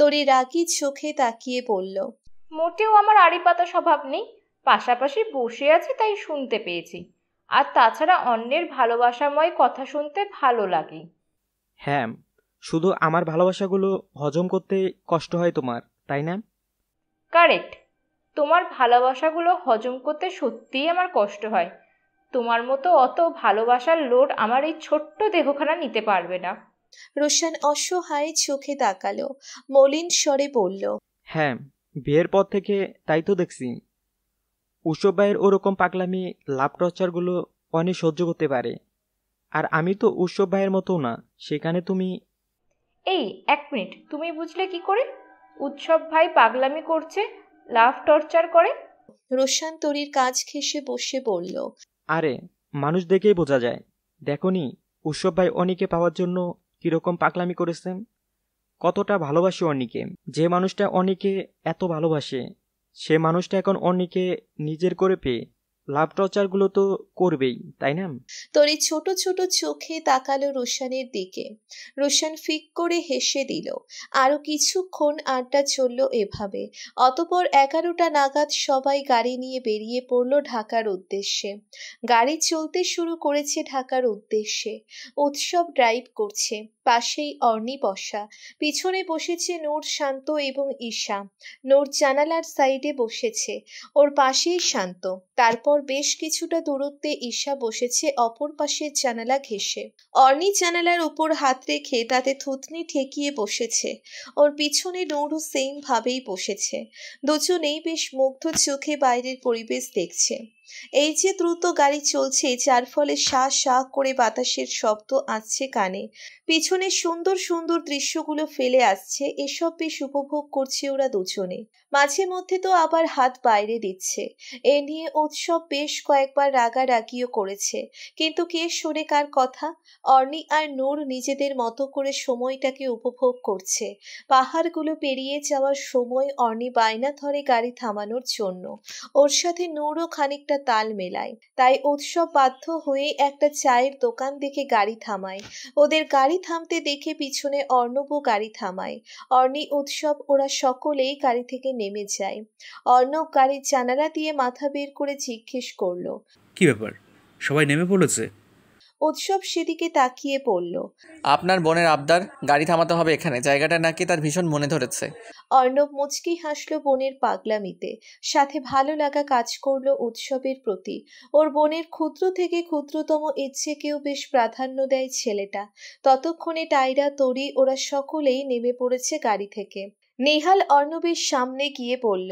তরি রাগি চোখে তাকিয়ে বলল মোটেও আমার আড়িপাতা স্বভাব নেই পাশাপাশি বসে আছি তাই শুনতে পেয়েছি আর তাছাড়া অন্যের ভালোবাসাময় কথা শুনতে ভালো লাগে হ্যাঁ শুধু আমার ভালোবাসাগুলো হজম করতে কষ্ট হয় তোমার তাই না কারেক্ট তোমার ভালোবাসাগুলো হজম করতে সত্যিই আমার কষ্ট হয় তোমার মতো অত ভালোবাসার লোড আমার এই ছোট্ট দেহখানা নিতে পারবে না রোশান অসহায় চোখে তাকালো মলিন স্বরে বলল হ্যাঁ বিয়ের পর থেকে তাই তো দেখছি উৎসবায়ের ভাইয়ের ওরকম পাগলামি লাভ টর্চারগুলো অনেক সহ্য করতে পারে আর আমি তো উৎসব ভাইয়ের মতো না সেখানে তুমি এই এক মিনিট তুমি বুঝলে কি করে উৎসব ভাই পাগলামি করছে লাভ টর্চার করে রোশান তরির কাজ খেসে বসে বলল আরে মানুষ দেখেই বোঝা যায় দেখো নি উৎসব ভাই অনেকে পাওয়ার জন্য কীরকম পাকলামি করেছে কতটা ভালোবাসি অনিকে যে মানুষটা অনিকে এত ভালোবাসে সে মানুষটা এখন অনিকে নিজের করে পেয়ে লাভ টর্চারগুলো তো করবেই তাই না তোর এই ছোট ছোট চোখে তাকালো রোশানের দিকে রোশান ফিক করে হেসে দিল আরও কিছুক্ষণ আড্ডা চলল এভাবে অতপর এগারোটা নাগাদ সবাই গাড়ি নিয়ে বেরিয়ে পড়ল ঢাকার উদ্দেশ্যে গাড়ি চলতে শুরু করেছে ঢাকার উদ্দেশ্যে উৎসব ড্রাইভ করছে পাশেই অর্ণি বসা পিছনে বসেছে নোর শান্ত এবং ঈশা নোর জানালার সাইডে বসেছে ওর পাশেই শান্ত তারপর বেশ কিছুটা দূরত্বে ঈশা বসেছে অপর পাশের জানালা ঘেসে অর্নি জানালার উপর হাত রেখে তাতে থুতনি ঠেকিয়ে বসেছে ওর পিছনে নৌরু সেম ভাবেই বসেছে দুজনেই বেশ মুগ্ধ চোখে বাইরের পরিবেশ দেখছে এই যে দ্রুত গাড়ি চলছে যার ফলে শাঁ শাঁ করে বাতাসের শব্দ আসছে কানে পিছনে সুন্দর সুন্দর দৃশ্যগুলো ফেলে আসছে এসব বেশ উপভোগ করছে ওরা দুজনে মাঝে মধ্যে তো আবার হাত বাইরে দিচ্ছে এ নিয়ে উৎসব বেশ কয়েকবার রাগারাগিও করেছে কিন্তু কে সরে কার কথা অর্নি আর নূর নিজেদের মতো করে সময়টাকে উপভোগ করছে পাহাড়গুলো পেরিয়ে যাওয়ার সময় অর্নি বায়না ধরে গাড়ি থামানোর জন্য ওর সাথে নূরও খানিকটা একটা তাল মেলায় তাই উৎসব বাধ্য হয়ে একটা চায়ের দোকান দেখে গাড়ি থামায় ওদের গাড়ি থামতে দেখে পিছনে অর্ণবও গাড়ি থামায় অর্ণি উৎসব ওরা সকলেই গাড়ি থেকে নেমে যায় অর্ণব গাড়ির জানালা দিয়ে মাথা বের করে জিজ্ঞেস করলো কি ব্যাপার সবাই নেমে পড়েছে উৎসব সেদিকে তাকিয়ে পড়ল আপনার বোনের আবদার গাড়ি থামাতে হবে এখানে জায়গাটা নাকি তার ভীষণ মনে ধরেছে অর্ণব মুচকি হাসল বোনের পাগলামিতে সাথে ভালো লাগা কাজ করলো উৎসবের প্রতি ওর বোনের ক্ষুদ্র থেকে ক্ষুদ্রতম ইচ্ছেকেও বেশ প্রাধান্য দেয় ছেলেটা ততক্ষণে টাইরা তরি ওরা সকলেই নেমে পড়েছে গাড়ি থেকে নেহাল অর্ণবের সামনে গিয়ে পড়ল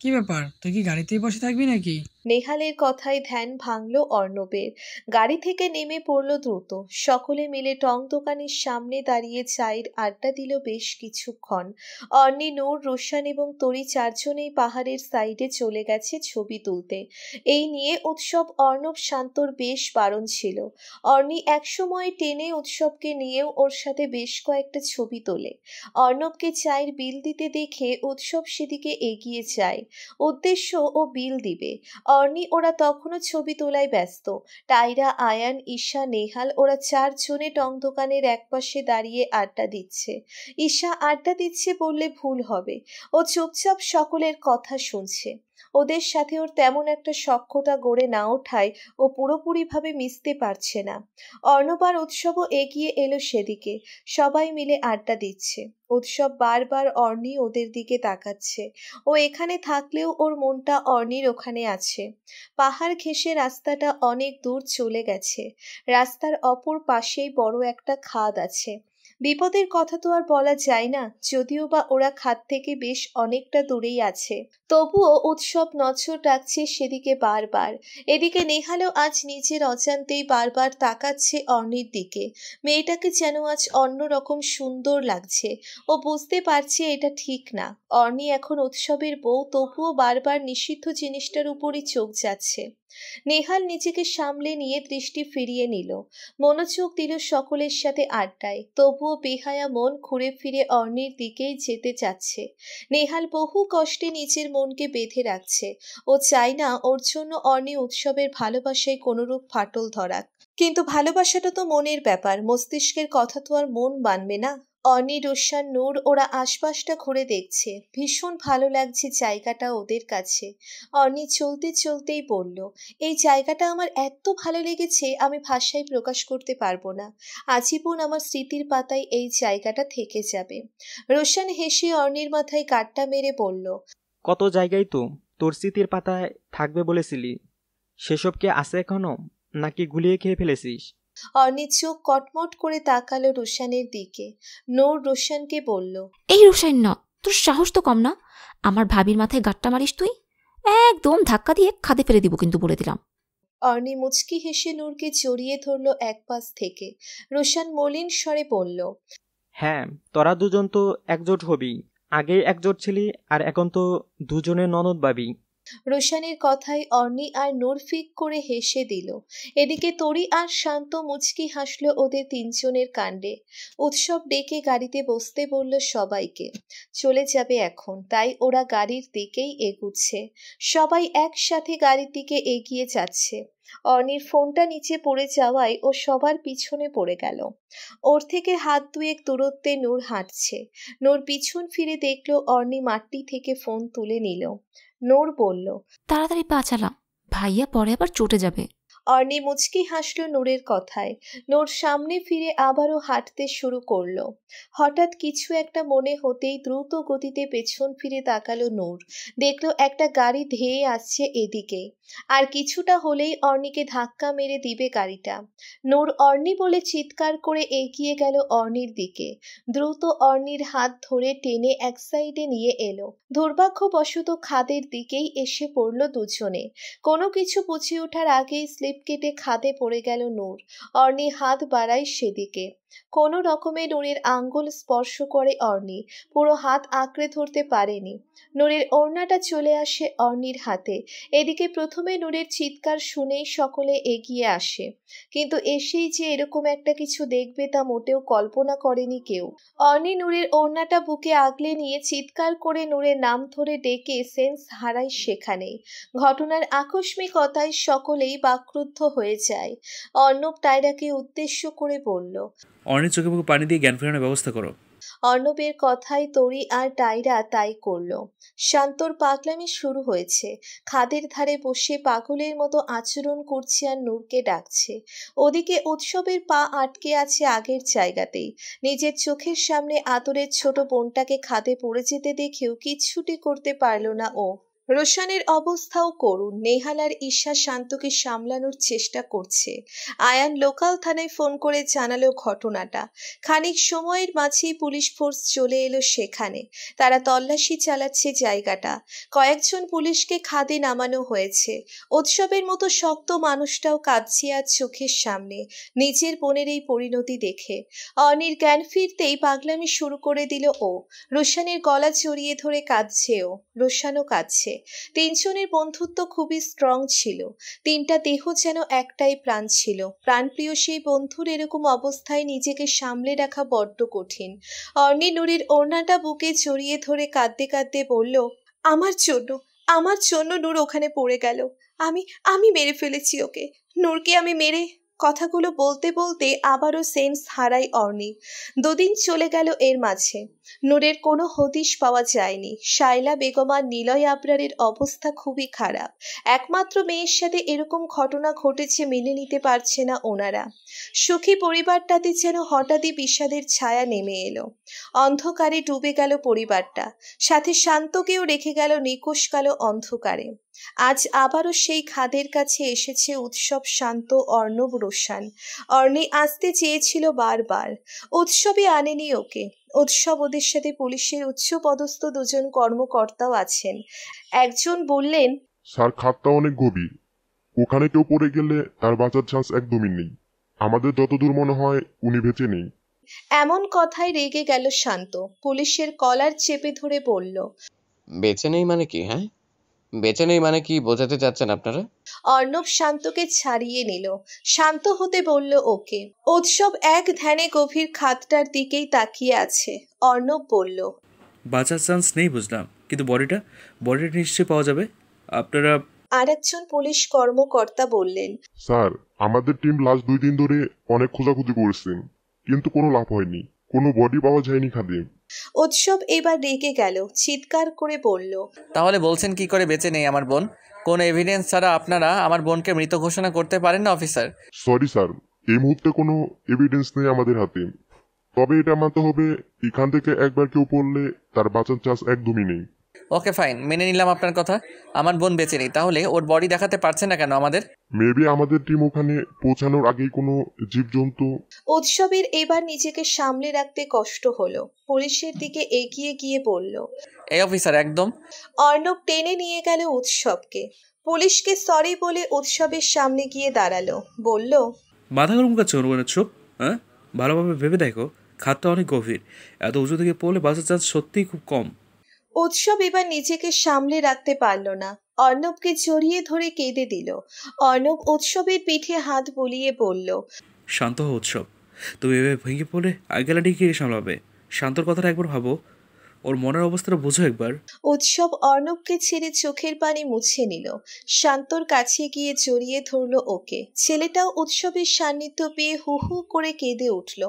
কি ব্যাপার তুই কি গাড়িতেই বসে থাকবি নাকি নেহালের কথায় ধ্যান ভাঙল অর্ণবের গাড়ি থেকে নেমে পড়ল দ্রুত সকলে মিলে টং দোকানের সামনে দাঁড়িয়ে চায়ের আড্ডা দিল বেশ কিছুক্ষণ অর্ণি নূর রোশান এবং তরি চারজনেই পাহাড়ের সাইডে চলে গেছে ছবি তুলতে এই নিয়ে উৎসব অর্ণব শান্তর বেশ বারণ ছিল অর্ণি একসময় টেনে উৎসবকে নিয়েও ওর সাথে বেশ কয়েকটা ছবি তোলে অর্ণবকে চায়ের বিল দিতে দেখে উৎসব সেদিকে এগিয়ে যায় উদ্দেশ্য ও বিল দিবে অর্নি ওরা তখনও ছবি তোলায় ব্যস্ত টাইরা আয়ান ঈশা নেহাল ওরা চারজনে টং দোকানের একপাশে দাঁড়িয়ে আড্ডা দিচ্ছে ঈশা আড্ডা দিচ্ছে বললে ভুল হবে ও চুপচাপ সকলের কথা শুনছে ওদের সাথে ওর তেমন একটা সক্ষতা গড়ে না ওঠায় ও পুরোপুরিভাবে মিশতে পারছে না অর্ণবার উৎসবও এগিয়ে এলো সেদিকে সবাই মিলে আড্ডা দিচ্ছে উৎসব বারবার অর্ণি ওদের দিকে তাকাচ্ছে ও এখানে থাকলেও ওর মনটা অর্ণির ওখানে আছে পাহাড় ঘেঁষে রাস্তাটা অনেক দূর চলে গেছে রাস্তার অপর পাশেই বড় একটা খাদ আছে বিপদের কথা তো আর বলা যায় না যদিও বা ওরা খাত থেকে বেশ অনেকটা দূরেই আছে তবুও উৎসব নজর ডাকছে সেদিকে বারবার এদিকে নেহালেও আজ নিজের অজান্তেই বারবার তাকাচ্ছে অর্ণির দিকে মেয়েটাকে যেন আজ অন্যরকম সুন্দর লাগছে ও বুঝতে পারছে এটা ঠিক না অর্ণি এখন উৎসবের বউ তবুও বারবার নিষিদ্ধ জিনিসটার উপরই চোখ যাচ্ছে নেহাল নিজেকে সামলে নিয়ে দৃষ্টি ফিরিয়ে নিল মনোযোগ দিল সকলের সাথে আড্ডায় তবুও বেহায়া মন ঘুরে ফিরে অর্ণের দিকেই যেতে চাচ্ছে নেহাল বহু কষ্টে নিজের মনকে বেঁধে রাখছে ও চায় না ওর জন্য অর্ণি উৎসবের ভালোবাসায় কোনোরূপ ফাটল ধরাক কিন্তু ভালোবাসাটা তো মনের ব্যাপার মস্তিষ্কের কথা তো আর মন মানবে না অনিরুষা নূর ওরা আশপাশটা ঘুরে দেখছে ভীষণ ভালো লাগছে জায়গাটা ওদের কাছে অনি চলতে চলতেই বলল এই জায়গাটা আমার এত ভালো লেগেছে আমি ভাষায় প্রকাশ করতে পারবো না আজীবন আমার স্মৃতির পাতায় এই জায়গাটা থেকে যাবে রোশান হেসে অর্ণির মাথায় কাটটা মেরে বলল কত জায়গায় তো তোর স্মৃতির পাতায় থাকবে বলেছিলি সেসবকে আছে এখনো নাকি গুলিয়ে খেয়ে ফেলেছিস অর্ণি চোখ কটমট করে তাকালো রোশানের দিকে নূর রোশানকে বলল এই রোশান না তোর সাহস তো কম না আমার ভাবির মাথায় গাট্টা মারিস তুই একদম ধাক্কা দিয়ে খাদে ফেলে দিব কিন্তু বলে দিলাম অর্ণি মুচকি হেসে নূরকে জড়িয়ে ধরল এক পাশ থেকে রোশান মলিন স্বরে বলল হ্যাঁ তোরা দুজন তো একজোট হবি আগে একজোট ছিলি আর এখন তো দুজনে ননদ ভাবি রোশানির কথায় অর্নি আর নুরফিক ফিক করে হেসে দিল এদিকে তরি আর শান্ত মুচকি হাসল ওদের তিনজনের কাণ্ডে উৎসব ডেকে গাড়িতে বসতে বলল সবাইকে চলে যাবে এখন তাই ওরা গাড়ির দিকেই এগুচ্ছে সবাই একসাথে গাড়ির দিকে এগিয়ে যাচ্ছে অর্ণির ফোনটা নিচে পড়ে যাওয়ায় ও সবার পিছনে পড়ে গেল ওর থেকে হাত দুয়েক দূরত্বে নূর হাঁটছে নূর পিছন ফিরে দেখলো অর্ণি মাটি থেকে ফোন তুলে নিল নূর বলল তাড়াতাড়ি পা চালা ভাইয়া পরে আবার চটে যাবে অর্ণি মুচকি হাসল নূরের কথায় নূর সামনে ফিরে আবারও হাঁটতে শুরু করল হঠাৎ কিছু একটা মনে হতেই দ্রুত গতিতে পেছন ফিরে তাকালো নূর দেখল একটা গাড়ি ধেয়ে আসছে এদিকে আর কিছুটা হলেই অর্ণিকে ধাক্কা মেরে দিবে গাড়িটা নূর অর্ণি বলে চিৎকার করে এগিয়ে গেল অর্ণির দিকে দ্রুত অর্ণির হাত ধরে টেনে এক সাইডে নিয়ে এলো দুর্ভাগ্যবশত খাদের দিকেই এসে পড়ল দুজনে কোনো কিছু বুঝে ওঠার আগেই স্টেপ কেটে খাদে পড়ে গেল নূর অর্নি হাত বাড়ায় সেদিকে কোনো রকমে নূরের আঙ্গুল স্পর্শ করে অর্নি পুরো হাত আঁকড়ে ধরতে পারেনি নূরের ওড়নাটা চলে আসে অর্নির হাতে এদিকে প্রথমে নূরের চিৎকার শুনেই সকলে এগিয়ে আসে কিন্তু এসেই যে এরকম একটা কিছু দেখবে তা মোটেও কল্পনা করেনি কেউ অর্নি নূরের ওড়নাটা বুকে আগলে নিয়ে চিৎকার করে নূরের নাম ধরে ডেকে সেন্স হারায় সেখানেই ঘটনার আকস্মিকতায় সকলেই বাক্র ক্রুদ্ধ হয়ে যায় অর্ণব টাইরাকে উদ্দেশ্য করে বলল অর্ণের চোখে মুখে পানি দিয়ে জ্ঞান ফেরানোর ব্যবস্থা করো অর্ণবের কথাই তরি আর টাইরা তাই করল শান্তর পাগলামি শুরু হয়েছে খাদের ধারে বসে পাগলের মতো আচরণ করছে আর নূরকে ডাকছে ওদিকে উৎসবের পা আটকে আছে আগের জায়গাতেই নিজের চোখের সামনে আতরের ছোট বোনটাকে খাদে পড়ে যেতে দেখেও কিচ্ছুটি করতে পারল না ও রোশানের অবস্থাও করুন নেহাল আর ঈর্ষা শান্তকে সামলানোর চেষ্টা করছে আয়ান লোকাল থানায় ফোন করে জানালো ঘটনাটা খানিক সময়ের মাঝেই পুলিশ ফোর্স চলে এলো সেখানে তারা তল্লাশি চালাচ্ছে জায়গাটা কয়েকজন পুলিশকে খাদে নামানো হয়েছে উৎসবের মতো শক্ত মানুষটাও কাঁদছে আজ চোখের সামনে নিজের বোনের এই পরিণতি দেখে অনির জ্ঞান ফিরতেই পাগলামি শুরু করে দিল ও রোশানের গলা জড়িয়ে ধরে কাঁদছে ও রোশানও কাঁদছে হয়েছে তিনজনের বন্ধুত্ব খুবই স্ট্রং ছিল তিনটা দেহ যেন একটাই প্রাণ ছিল প্রাণপ্রিয় সেই বন্ধুর এরকম অবস্থায় নিজেকে সামলে রাখা বড্ড কঠিন অর্ণি নুরির ওড়নাটা বুকে জড়িয়ে ধরে কাঁদতে কাঁদতে বলল আমার জন্য আমার জন্য নূর ওখানে পড়ে গেল আমি আমি মেরে ফেলেছি ওকে নূরকে আমি মেরে কথাগুলো বলতে বলতে আবারও সেন্স হারাই অর্ণি দুদিন চলে গেল এর মাঝে নূরের কোনো হদিশ পাওয়া যায়নি শায়লা বেগম আর নিলয় আবরারের অবস্থা খুবই খারাপ একমাত্র মেয়ের সাথে এরকম ঘটনা ঘটেছে মেনে নিতে পারছে না ওনারা সুখী পরিবারটাতে যেন হঠাৎই বিষাদের ছায়া নেমে এলো অন্ধকারে ডুবে গেল পরিবারটা সাথে শান্তকেও রেখে গেল নিকোষ কালো অন্ধকারে আজ আবারও সেই খাদের কাছে এসেছে উৎসব শান্ত অর্ণব রোশান অর্ণে আসতে চেয়েছিল বারবার উৎসবে আনেনি ওকে উৎসব ওদের সাথে পুলিশের উচ্চ পদস্থ দুজন কর্মকর্তাও আছেন একজন বললেন স্যার খাতটা অনেক গভীর ওখানে কেউ পড়ে গেলে তার বাঁচার চান্স একদমই নেই আমাদের যতদূর মনে হয় উনি বেঁচে নেই এমন কথায় রেগে গেল শান্ত পুলিশের কলার চেপে ধরে বলল বেঁচে নেই মানে কি হ্যাঁ বেঁচে নেই মানে কি বোঝাতে চাচ্ছেন আপনারা অর্ণব শান্তকে ছাড়িয়ে নিল শান্ত হতে বলল ওকে উৎসব এক ধ্যানে গভীর খাতটার দিকেই তাকিয়ে আছে অর্ণব বলল বাঁচার চান্স নেই বুঝলাম কিন্তু বডিটা বডিটা নিশ্চয়ই পাওয়া যাবে আপনারা আর একজন পুলিশ কর্মকর্তা বললেন স্যার আমাদের টিম লাস্ট দুই দিন ধরে অনেক খোঁজাখুঁজি করেছেন কিন্তু কোনো লাভ হয়নি কোনো বডি পাওয়া যায়নি খাদে উৎসব এবার রেগে গেল চিৎকার করে বলল তাহলে বলছেন কি করে বেঁচে নেই আমার বোন কোন এভিডেন্স ছাড়া আপনারা আমার বোনকে মৃত ঘোষণা করতে পারেন না অফিসার সরি স্যার এই মুহূর্তে কোনো এভিডেন্স নেই আমাদের হাতে তবে এটা মানতে হবে এখান থেকে একবার কেউ পড়লে তার বাঁচার চান্স একদমই নেই ওকে ফাইন মেনে নিলাম আপনার কথা আমার বোন বেঁচে নেই তাহলে ওর বডি দেখাতে পারছে না কেন আমাদের মেবি আমাদের টিম ওখানে পৌঁছানোর আগেই কোনো জীবজন্তু উৎসবের এবার নিজেকে সামলে রাখতে কষ্ট হলো পুলিশের দিকে এগিয়ে গিয়ে বলল এই অফিসার একদম অর্ণব টেনে নিয়ে গেল উৎসবকে পুলিশকে সরি বলে উৎসবের সামনে গিয়ে দাঁড়ালো বলল মাথা গরম কাছে অনুমানের চোপ হ্যাঁ ভালোভাবে ভেবে দেখো খাতটা অনেক গভীর এত উঁচু থেকে পড়লে বাঁচার চান্স সত্যিই খুব কম উৎসব এবার নিজেকে সামলে রাখতে পারল না অর্ণবকে জড়িয়ে ধরে কেঁদে দিল অর্ণব উৎসবের পিঠে হাত বুলিয়ে বলল শান্ত উৎসব তুমি এভাবে ভেঙে পড়লে আগেলাটি কে সামলাবে শান্তর কথাটা একবার ভাবো ওর মনের অবস্থাটা বোঝো একবার উৎসব অর্ণবকে ছেড়ে চোখের পানি মুছে নিল শান্তর কাছে গিয়ে জড়িয়ে ধরল ওকে ছেলেটাও উৎসবের সান্নিধ্য পেয়ে হু হু করে কেঁদে উঠল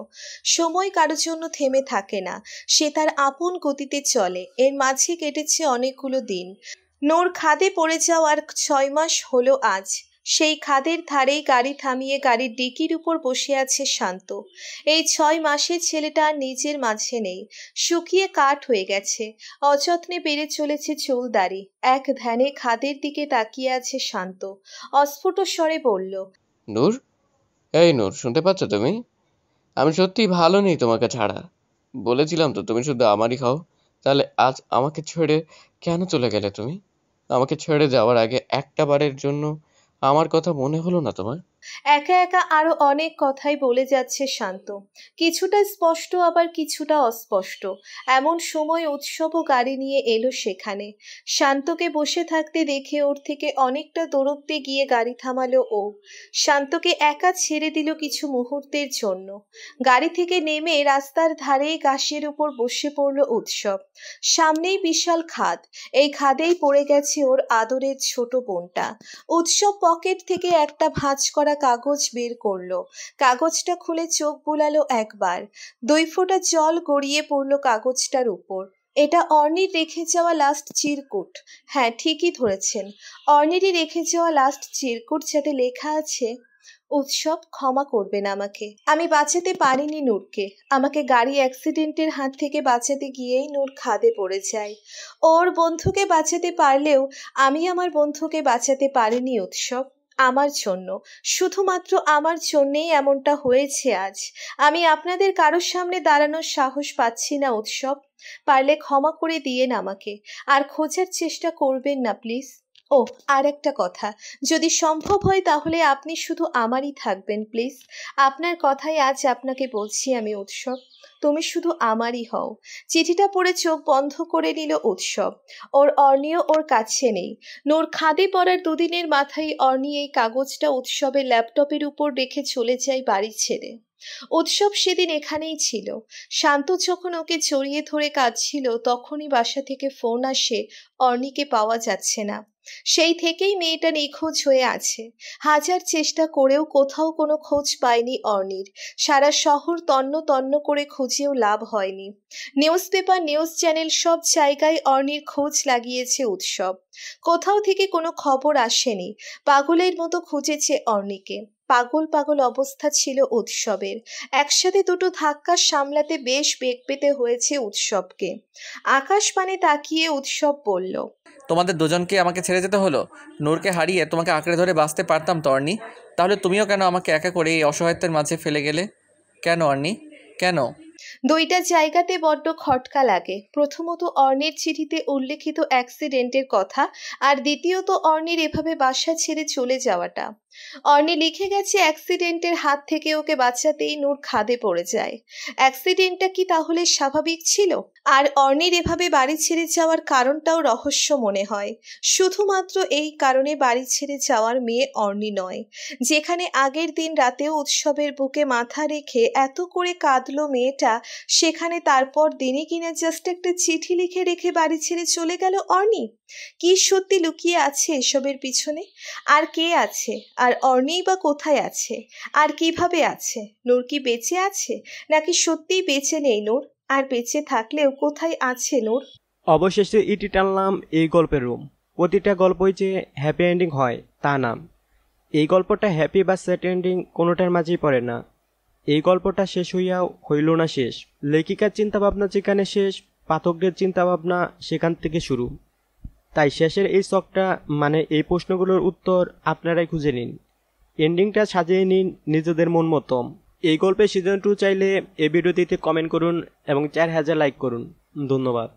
সময় কারোর জন্য থেমে থাকে না সে তার আপন গতিতে চলে এর মাঝে কেটেছে অনেকগুলো দিন নোর খাদে পড়ে যাওয়ার ছয় মাস হলো আজ সেই খাদের ধারেই গাড়ি থামিয়ে গাড়ির ডিকির উপর বসে আছে শান্ত এই ছয় মাসে ছেলেটা আর নিজের মাঝে নেই শুকিয়ে কাঠ হয়ে গেছে অযত্নে বেড়ে চলেছে চুল দাড়ি এক ধ্যানে খাদের দিকে তাকিয়ে আছে শান্ত অস্ফুট স্বরে বলল নূর এই নূর শুনতে পাচ্ছ তুমি আমি সত্যি ভালো নেই তোমাকে ছাড়া বলেছিলাম তো তুমি শুধু আমারই খাও তাহলে আজ আমাকে ছেড়ে কেন চলে গেলে তুমি আমাকে ছেড়ে যাওয়ার আগে একটা বারের জন্য আমার কথা মনে হলো না তোমার? একা একা আরো অনেক কথাই বলে যাচ্ছে শান্ত কিছুটা স্পষ্ট আবার কিছুটা অস্পষ্ট এমন সময় উৎসবও গাড়ি নিয়ে এলো সেখানে শান্তকে বসে থাকতে দেখে ওর থেকে অনেকটা দৌড়তে গিয়ে গাড়ি থামালো ও শান্তকে একা ছেড়ে দিল কিছু মুহূর্তের জন্য গাড়ি থেকে নেমে রাস্তার ধারে গাছের উপর বসে পড়ল উৎসব সামনেই বিশাল খাদ এই খাদেই পড়ে গেছে ওর আদরের ছোট বোনটা উৎসব পকেট থেকে একটা ভাঁজ করা ভরা কাগজ বের করলো কাগজটা খুলে চোখ বোলালো একবার দুই ফোঁটা জল গড়িয়ে পড়লো কাগজটার উপর এটা অর্নির রেখে যাওয়া লাস্ট চিরকুট হ্যাঁ ঠিকই ধরেছেন অর্নিরই রেখে যাওয়া লাস্ট চিরকুট যাতে লেখা আছে উৎসব ক্ষমা করবেন আমাকে আমি বাঁচাতে পারিনি নূরকে আমাকে গাড়ি অ্যাক্সিডেন্টের হাত থেকে বাঁচাতে গিয়েই নূর খাদে পড়ে যায় ওর বন্ধুকে বাঁচাতে পারলেও আমি আমার বন্ধুকে বাঁচাতে পারিনি উৎসব আমার জন্য শুধুমাত্র আমার জন্যেই এমনটা হয়েছে আজ আমি আপনাদের কারোর সামনে দাঁড়ানোর সাহস পাচ্ছি না উৎসব পারলে ক্ষমা করে দিয়েন আমাকে আর খোঁজার চেষ্টা করবেন না প্লিজ ও আর একটা কথা যদি সম্ভব হয় তাহলে আপনি শুধু আমারই থাকবেন প্লিজ আপনার কথাই আজ আপনাকে বলছি আমি উৎসব তুমি শুধু আমারই হও চিঠিটা পড়ে চোখ বন্ধ করে নিল উৎসব ওর অর্ণিও ওর কাছে নেই নোর খাদে পড়ার দুদিনের মাথায় অর্ণি এই কাগজটা উৎসবের ল্যাপটপের উপর রেখে চলে যায় বাড়ি ছেড়ে উৎসব সেদিন এখানেই ছিল শান্ত যখন ওকে জড়িয়ে ধরে কাঁদছিল তখনই বাসা থেকে ফোন আসে অর্ণিকে পাওয়া যাচ্ছে না সেই থেকেই মেয়েটা নিখোঁজ হয়ে আছে হাজার চেষ্টা করেও কোথাও কোনো খোঁজ পায়নি অর্ণির সারা শহর তন্ন তন্ন করে খুঁজেও লাভ হয়নি নিউজ পেপার নিউজ চ্যানেল সব জায়গায় অর্ণির খোঁজ লাগিয়েছে উৎসব কোথাও থেকে কোনো খবর আসেনি পাগলের মতো খুঁজেছে অর্ণিকে পাগল পাগল অবস্থা ছিল উৎসবের একসাথে দুটো ধাক্কা সামলাতে বেশ বেগ পেতে হয়েছে উৎসবকে আকাশ পানে তাকিয়ে উৎসব বলল তোমাদের দুজনকে আমাকে ছেড়ে যেতে হলো নূরকে হারিয়ে তোমাকে আঁকড়ে ধরে বাঁচতে পারতাম তো অর্নি তাহলে তুমিও কেন আমাকে একা করে এই অসহায়ত্বের মাঝে ফেলে গেলে কেন অর্নি কেন দুইটা জায়গাতে বড্ড খটকা লাগে প্রথমত অর্ণের চিঠিতে উল্লেখিত অ্যাক্সিডেন্টের কথা আর দ্বিতীয়ত অর্ণের এভাবে বাসা ছেড়ে চলে যাওয়াটা অর্নি লিখে গেছে অ্যাক্সিডেন্টের হাত থেকে ওকে বাঁচাতেই নূর খাদে পড়ে যায় অ্যাক্সিডেন্টটা কি তাহলে স্বাভাবিক ছিল আর অর্নির এভাবে বাড়ি ছেড়ে যাওয়ার কারণটাও রহস্য মনে হয় শুধুমাত্র এই কারণে বাড়ি ছেড়ে যাওয়ার মেয়ে অর্নি নয় যেখানে আগের দিন রাতেও উৎসবের বুকে মাথা রেখে এত করে কাঁদলো মেয়েটা সেখানে তারপর দিনে কিনা জাস্ট একটা চিঠি লিখে রেখে বাড়ি ছেড়ে চলে গেল অর্নি কি সত্যি লুকিয়ে আছে এসবের পিছনে আর কে আছে আর অর্ণেই বা কোথায় আছে আর কিভাবে আছে নূর কি বেঁচে আছে নাকি সত্যিই বেঁচে নেই নূর আর বেঁচে থাকলেও কোথায় আছে নূর অবশেষে ইটি টানলাম এই গল্পের রুম প্রতিটা গল্পই যে হ্যাপি এন্ডিং হয় তা নাম এই গল্পটা হ্যাপি বা স্যাড এন্ডিং কোনোটার মাঝেই পড়ে না এই গল্পটা শেষ হইয়াও হইল না শেষ লেখিকার চিন্তাভাবনা যেখানে শেষ পাঠকদের চিন্তাভাবনা সেখান থেকে শুরু তাই শেষের এই চকটা মানে এই প্রশ্নগুলোর উত্তর আপনারাই খুঁজে নিন এন্ডিংটা সাজিয়ে নিন নিজেদের মন মতো এই গল্পে সিজন টু চাইলে এই ভিডিওটিতে কমেন্ট করুন এবং চার হাজার লাইক করুন ধন্যবাদ